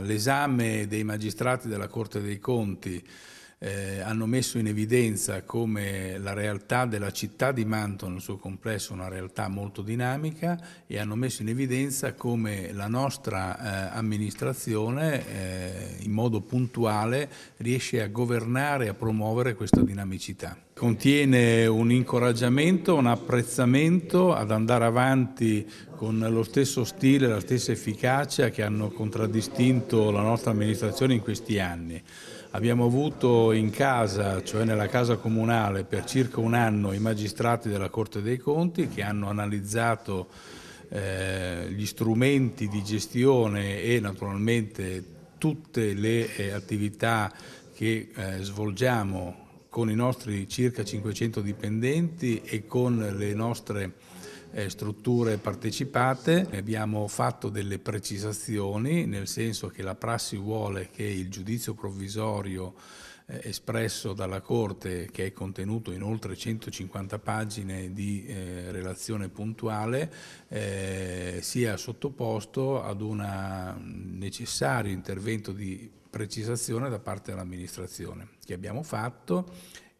l'esame dei magistrati della Corte dei Conti eh, hanno messo in evidenza come la realtà della città di Mantova nel suo complesso è una realtà molto dinamica e hanno messo in evidenza come la nostra eh, amministrazione eh, in modo puntuale riesce a governare e a promuovere questa dinamicità. Contiene un incoraggiamento, un apprezzamento ad andare avanti con lo stesso stile, la stessa efficacia che hanno contraddistinto la nostra amministrazione in questi anni. Abbiamo avuto in casa, cioè nella casa comunale, per circa un anno i magistrati della Corte dei Conti che hanno analizzato eh, gli strumenti di gestione e naturalmente tutte le eh, attività che eh, svolgiamo con i nostri circa 500 dipendenti e con le nostre eh, strutture partecipate. Abbiamo fatto delle precisazioni nel senso che la prassi vuole che il giudizio provvisorio eh, espresso dalla Corte, che è contenuto in oltre 150 pagine di eh, relazione puntuale, eh, sia sottoposto ad un necessario intervento di precisazione da parte dell'amministrazione, che abbiamo fatto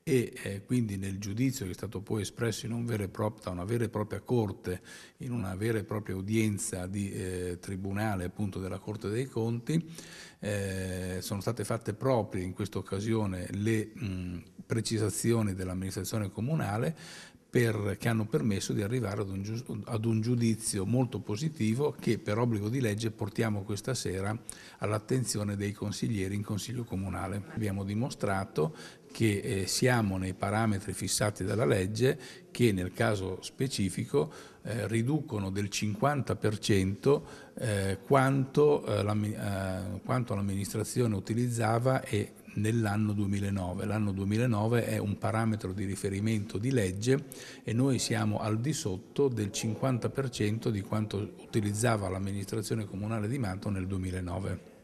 e eh, quindi nel giudizio che è stato poi espresso in un proprio, da una vera e propria corte, in una vera e propria udienza di eh, tribunale appunto della Corte dei Conti, eh, sono state fatte proprie in questa occasione le mh, precisazioni dell'amministrazione comunale per, che hanno permesso di arrivare ad un, ad un, giudizio molto positivo che per obbligo di legge portiamo questa sera all'attenzione dei consiglieri in Consiglio Comunale. Abbiamo dimostrato che eh, siamo nei parametri fissati dalla legge che nel caso specifico eh, riducono del 50% eh, eh, eh, quanto, l'amministrazione utilizzava e nell'anno 2009. L'anno 2009 è un parametro di riferimento di legge e noi siamo al di sotto del 50% di quanto utilizzava l'amministrazione comunale di Manto nel 2009.